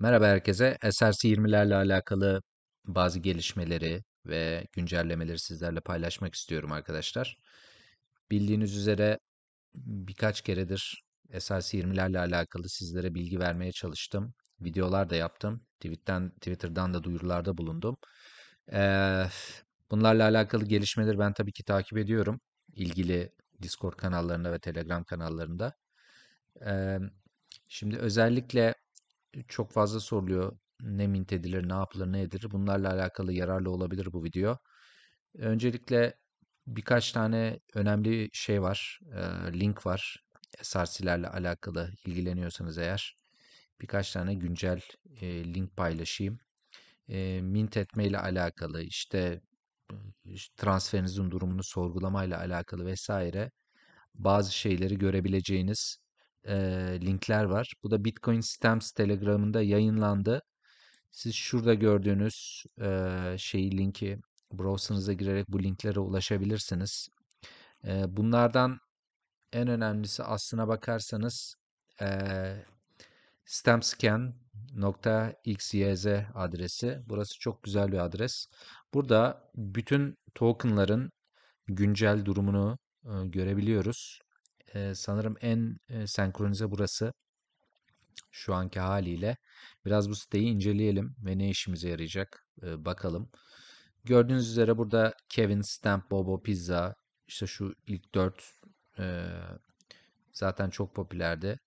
Merhaba herkese. SRC20'lerle alakalı bazı gelişmeleri ve güncellemeleri sizlerle paylaşmak istiyorum arkadaşlar. Bildiğiniz üzere birkaç keredir SRC20'lerle alakalı sizlere bilgi vermeye çalıştım. Videolar da yaptım. Twitter'dan, Twitter'dan da duyurularda bulundum. Ee, bunlarla alakalı gelişmeleri ben tabii ki takip ediyorum. İlgili Discord kanallarında ve Telegram kanallarında. Ee, şimdi özellikle çok fazla soruluyor. Ne mint edilir, ne yapılır, ne edilir. Bunlarla alakalı yararlı olabilir bu video. Öncelikle birkaç tane önemli şey var. Link var. SRC'lerle alakalı ilgileniyorsanız eğer birkaç tane güncel link paylaşayım. Mint etme ile alakalı işte transferinizin durumunu sorgulamayla alakalı vesaire bazı şeyleri görebileceğiniz e, linkler var. Bu da Bitcoin Stamps Telegram'ında yayınlandı. Siz şurada gördüğünüz e, şeyi linki browser'ınıza girerek bu linklere ulaşabilirsiniz. E, bunlardan en önemlisi aslına bakarsanız e, stampscan.xyz adresi. Burası çok güzel bir adres. Burada bütün tokenların güncel durumunu e, görebiliyoruz e, sanırım en e, senkronize burası şu anki haliyle. Biraz bu siteyi inceleyelim ve ne işimize yarayacak e, bakalım. Gördüğünüz üzere burada Kevin, Stamp, Bobo, Pizza işte şu ilk dört e, zaten çok popülerdi.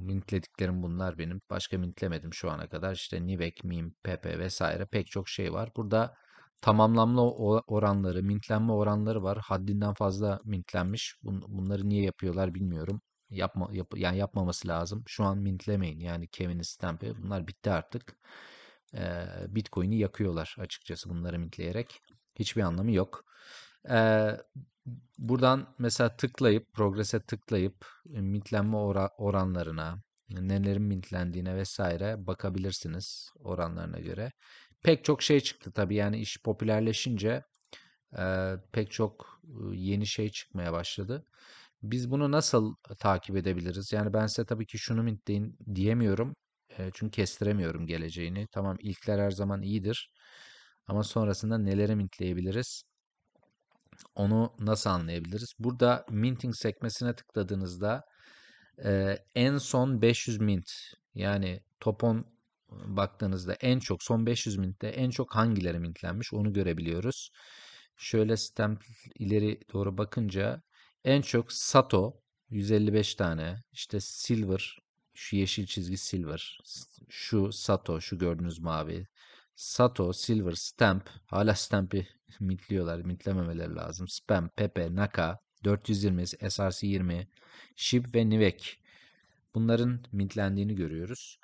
Mintlediklerim bunlar benim. Başka mintlemedim şu ana kadar. İşte Nivek, Meme, Pepe vesaire pek çok şey var. Burada tamamlanma oranları, mintlenme oranları var. Haddinden fazla mintlenmiş. bunları niye yapıyorlar bilmiyorum. Yapma, yap, yani yapmaması lazım. Şu an mintlemeyin. Yani Kevin Stamp'e bunlar bitti artık. Ee, Bitcoin'i yakıyorlar açıkçası bunları mintleyerek. Hiçbir anlamı yok. Ee, buradan mesela tıklayıp, progrese tıklayıp e, mintlenme ora, oranlarına, e, nelerin mintlendiğine vesaire bakabilirsiniz oranlarına göre pek çok şey çıktı tabii yani iş popülerleşince e, pek çok yeni şey çıkmaya başladı. Biz bunu nasıl takip edebiliriz? Yani ben size tabii ki şunu mintleyin diyemiyorum. E, çünkü kestiremiyorum geleceğini. Tamam ilkler her zaman iyidir. Ama sonrasında neleri mintleyebiliriz? Onu nasıl anlayabiliriz? Burada minting sekmesine tıkladığınızda e, en son 500 mint yani top 10 baktığınızda en çok son 500 mintte en çok hangileri mintlenmiş onu görebiliyoruz. Şöyle stamp ileri doğru bakınca en çok Sato 155 tane işte Silver şu yeşil çizgi Silver şu Sato şu gördüğünüz mavi Sato, Silver, Stamp hala Stamp'i mintliyorlar mintlememeleri lazım. Spam, Pepe, Naka 420, SRC 20, Ship ve Nivek bunların mintlendiğini görüyoruz.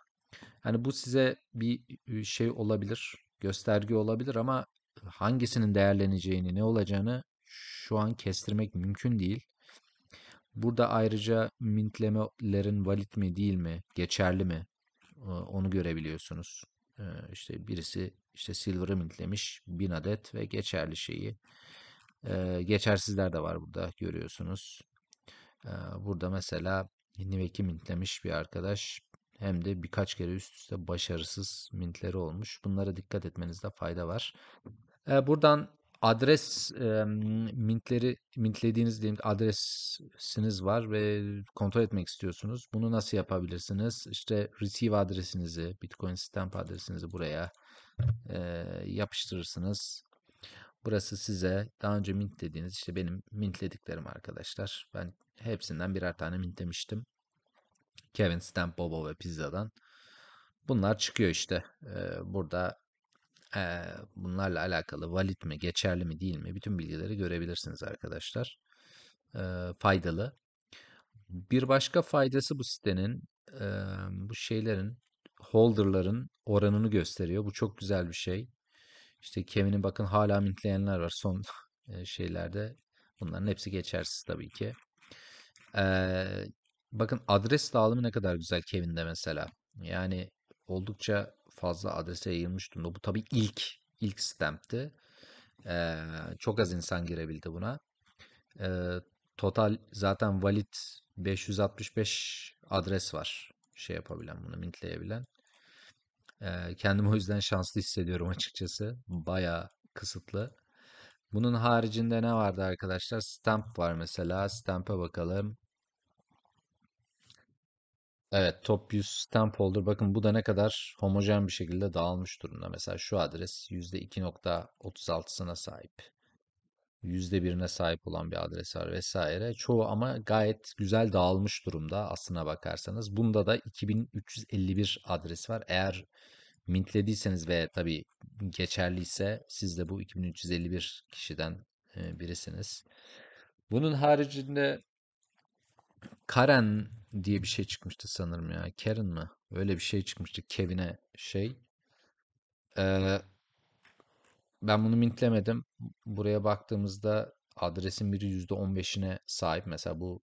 Hani bu size bir şey olabilir, gösterge olabilir ama hangisinin değerleneceğini, ne olacağını şu an kestirmek mümkün değil. Burada ayrıca mintlemelerin valid mi değil mi, geçerli mi onu görebiliyorsunuz. İşte birisi işte silver'ı mintlemiş bin adet ve geçerli şeyi. Geçersizler de var burada görüyorsunuz. Burada mesela Nivek'i mintlemiş bir arkadaş hem de birkaç kere üst üste başarısız mintleri olmuş. Bunlara dikkat etmenizde fayda var. E, buradan adres e, mintleri mintlediğiniz diyelim adresiniz var ve kontrol etmek istiyorsunuz. Bunu nasıl yapabilirsiniz? İşte receive adresinizi, Bitcoin stamp adresinizi buraya e, yapıştırırsınız. Burası size daha önce mintlediğiniz işte benim mintlediklerim arkadaşlar. Ben hepsinden birer tane mintlemiştim. Kevin Stamp Bobo ve Pizza'dan. Bunlar çıkıyor işte. Ee, burada e, bunlarla alakalı valid mi, geçerli mi değil mi bütün bilgileri görebilirsiniz arkadaşlar. Ee, faydalı. Bir başka faydası bu sitenin e, bu şeylerin holderların oranını gösteriyor. Bu çok güzel bir şey. İşte Kevin'in bakın hala mintleyenler var son şeylerde. Bunların hepsi geçersiz tabii ki. Ee, Bakın adres dağılımı ne kadar güzel Kevin'de mesela. Yani oldukça fazla adrese yayılmış durumda. Bu tabii ilk ilk stamp'ti. Ee, çok az insan girebildi buna. Ee, total zaten valid 565 adres var. Şey yapabilen bunu mintleyebilen. Ee, kendimi o yüzden şanslı hissediyorum açıkçası. Baya kısıtlı. Bunun haricinde ne vardı arkadaşlar? Stamp var mesela. Stamp'e bakalım. Evet top 100 stamp folder bakın bu da ne kadar homojen bir şekilde dağılmış durumda. Mesela şu adres %2.36'sına sahip. %1'ine sahip olan bir adres var vesaire. Çoğu ama gayet güzel dağılmış durumda aslına bakarsanız. Bunda da 2351 adres var. Eğer mintlediyseniz ve tabii geçerliyse siz de bu 2351 kişiden e, birisiniz. Bunun haricinde Karen diye bir şey çıkmıştı sanırım ya. Karen mı? Öyle bir şey çıkmıştı Kevin'e şey. Ee, ben bunu mintlemedim. Buraya baktığımızda adresin biri %15'ine sahip. Mesela bu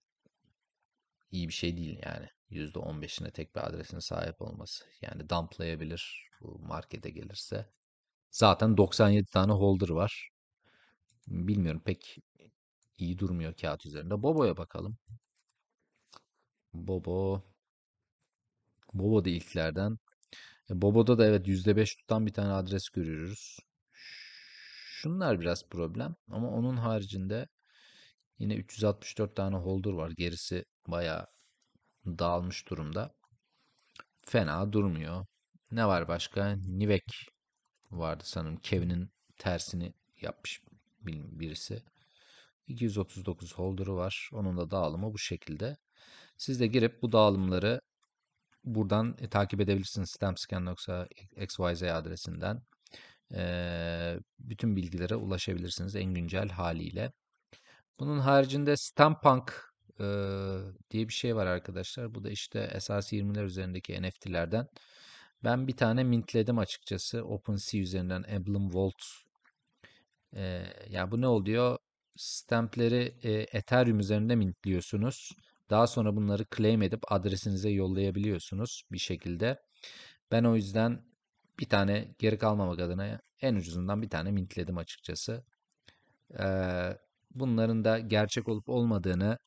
iyi bir şey değil yani. %15'ine tek bir adresine sahip olması. Yani dumplayabilir bu markete gelirse. Zaten 97 tane holder var. Bilmiyorum pek iyi durmuyor kağıt üzerinde. Bobo'ya bakalım. Bobo. Bobo da ilklerden. E, Bobo'da da evet %5 tutan bir tane adres görüyoruz. Şunlar biraz problem ama onun haricinde yine 364 tane holder var. Gerisi bayağı dağılmış durumda. Fena durmuyor. Ne var başka? Nivek vardı sanırım. Kevin'in tersini yapmış birisi. 239 holder'ı var. Onun da dağılımı bu şekilde. Siz de girip bu dağılımları buradan e, takip edebilirsiniz stemscan.xyz adresinden. E, bütün bilgilere ulaşabilirsiniz en güncel haliyle. Bunun haricinde Stampunk e, diye bir şey var arkadaşlar. Bu da işte esas 20'ler üzerindeki NFT'lerden. Ben bir tane mintledim açıkçası. OpenSea üzerinden Emblem Vault. E, ya bu ne oluyor? Stampleri e, Ethereum üzerinde mintliyorsunuz. Daha sonra bunları claim edip adresinize yollayabiliyorsunuz bir şekilde. Ben o yüzden bir tane geri kalmamak adına en ucuzundan bir tane mintledim açıkçası. bunların da gerçek olup olmadığını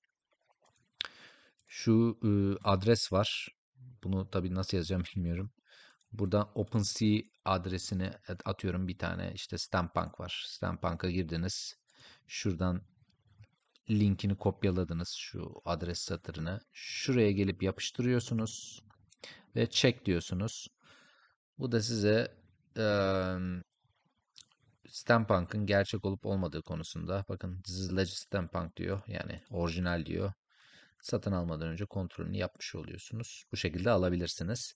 şu adres var. Bunu tabi nasıl yazacağım bilmiyorum. Burada OpenSea adresini atıyorum bir tane işte Stampunk var. Stampunk'a girdiniz. Şuradan linkini kopyaladınız şu adres satırını. Şuraya gelip yapıştırıyorsunuz ve check diyorsunuz. Bu da size e, Stampunk''ın gerçek olup olmadığı konusunda bakın this is legit Stampunk diyor. Yani orijinal diyor. Satın almadan önce kontrolünü yapmış oluyorsunuz. Bu şekilde alabilirsiniz.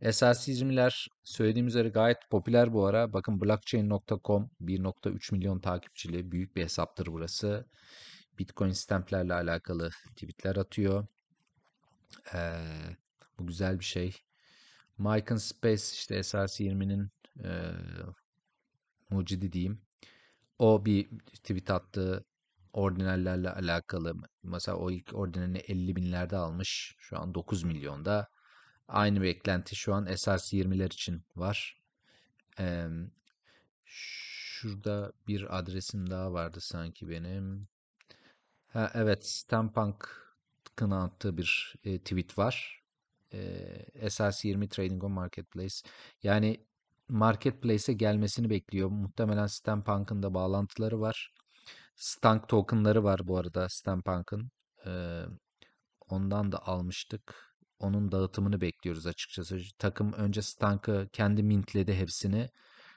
Esas izmiler söylediğim üzere gayet popüler bu ara. Bakın blockchain.com 1.3 milyon takipçili büyük bir hesaptır burası. Bitcoin stemplerle alakalı tweetler atıyor. Ee, bu güzel bir şey. Mike and Space işte SRC20'nin e, mucidi diyeyim. O bir tweet attı. Ordinallerle alakalı. Mesela o ilk ordinalini 50 binlerde almış. Şu an 9 milyonda. Aynı beklenti şu an SRC20'ler için var. Ee, şurada bir adresim daha vardı sanki benim. Ha, evet, Stan Punk'ın attığı bir e, tweet var. E, SRC20 Trading on Marketplace. Yani Marketplace'e gelmesini bekliyor. Muhtemelen Stan da bağlantıları var. Stank tokenları var bu arada Stan E, ondan da almıştık. Onun dağıtımını bekliyoruz açıkçası. Takım önce Stank'ı kendi mintledi hepsini.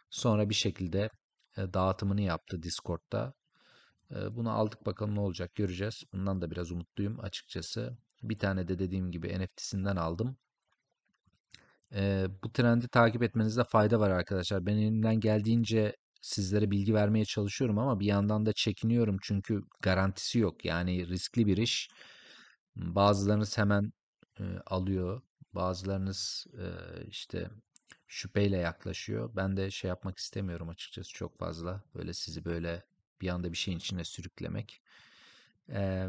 Sonra bir şekilde e, dağıtımını yaptı Discord'da. Bunu aldık bakalım ne olacak göreceğiz. Bundan da biraz umutluyum açıkçası. Bir tane de dediğim gibi NFT'sinden aldım. bu trendi takip etmenizde fayda var arkadaşlar. Ben elimden geldiğince sizlere bilgi vermeye çalışıyorum ama bir yandan da çekiniyorum çünkü garantisi yok. Yani riskli bir iş. Bazılarınız hemen alıyor, bazılarınız işte şüpheyle yaklaşıyor. Ben de şey yapmak istemiyorum açıkçası çok fazla. Böyle sizi böyle bir anda bir şeyin içine sürüklemek. Ee,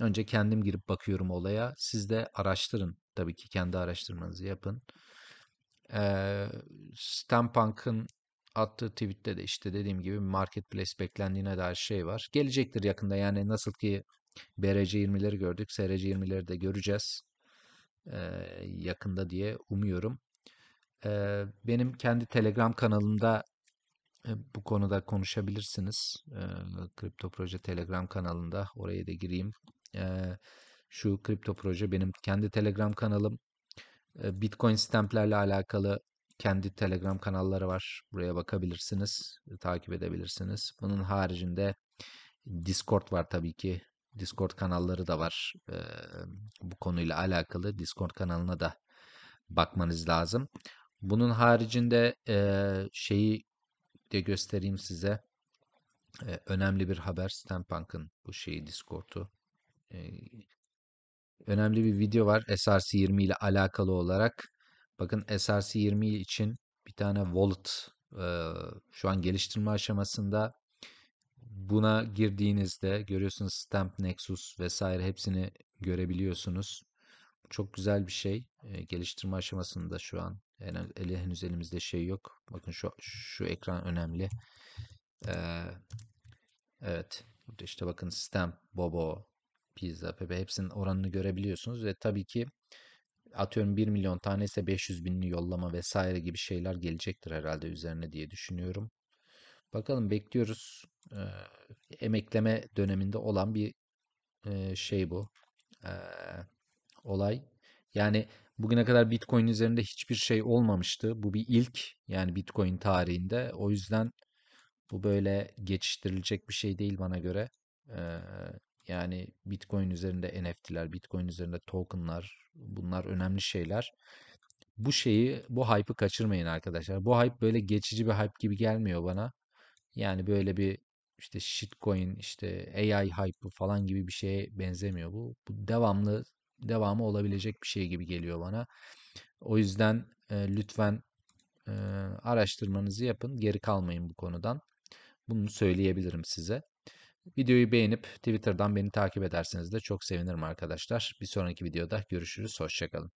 önce kendim girip bakıyorum olaya. Siz de araştırın. Tabii ki kendi araştırmanızı yapın. Ee, Stan attığı tweette de işte dediğim gibi marketplace beklendiğine dair şey var. Gelecektir yakında yani nasıl ki BRC20'leri gördük. SRC20'leri de göreceğiz ee, yakında diye umuyorum. Ee, benim kendi Telegram kanalımda e, bu konuda konuşabilirsiniz. E, kripto Proje Telegram kanalında oraya da gireyim. E, şu Kripto Proje benim kendi Telegram kanalım. Bitcoin stemplerle alakalı kendi Telegram kanalları var. Buraya bakabilirsiniz, takip edebilirsiniz. Bunun haricinde Discord var tabii ki. Discord kanalları da var. bu konuyla alakalı Discord kanalına da bakmanız lazım. Bunun haricinde e, şeyi diye göstereyim size. Ee, önemli bir haber Stenpunk'ın bu şeyi Discord'u. Ee, önemli bir video var SRC20 ile alakalı olarak. Bakın SRC20 için bir tane wallet e, şu an geliştirme aşamasında. Buna girdiğinizde görüyorsunuz Stamp Nexus vesaire hepsini görebiliyorsunuz çok güzel bir şey. E, geliştirme aşamasında şu an. Yani henüz elimizde şey yok. Bakın şu şu ekran önemli. E, evet. Burada işte bakın Stamp, Bobo, Pizza, Pepe hepsinin oranını görebiliyorsunuz ve tabii ki atıyorum 1 milyon tane ise 500 binli yollama vesaire gibi şeyler gelecektir herhalde üzerine diye düşünüyorum. Bakalım bekliyoruz. E, emekleme döneminde olan bir e, şey bu. E, olay. Yani bugüne kadar Bitcoin üzerinde hiçbir şey olmamıştı. Bu bir ilk yani Bitcoin tarihinde. O yüzden bu böyle geçiştirilecek bir şey değil bana göre. Ee, yani Bitcoin üzerinde NFT'ler, Bitcoin üzerinde tokenlar bunlar önemli şeyler. Bu şeyi, bu hype'ı kaçırmayın arkadaşlar. Bu hype böyle geçici bir hype gibi gelmiyor bana. Yani böyle bir işte shitcoin, işte AI hype falan gibi bir şeye benzemiyor bu. Bu devamlı devamı olabilecek bir şey gibi geliyor bana. O yüzden e, lütfen e, araştırmanızı yapın. Geri kalmayın bu konudan. Bunu söyleyebilirim size. Videoyu beğenip Twitter'dan beni takip ederseniz de çok sevinirim arkadaşlar. Bir sonraki videoda görüşürüz. Hoşçakalın.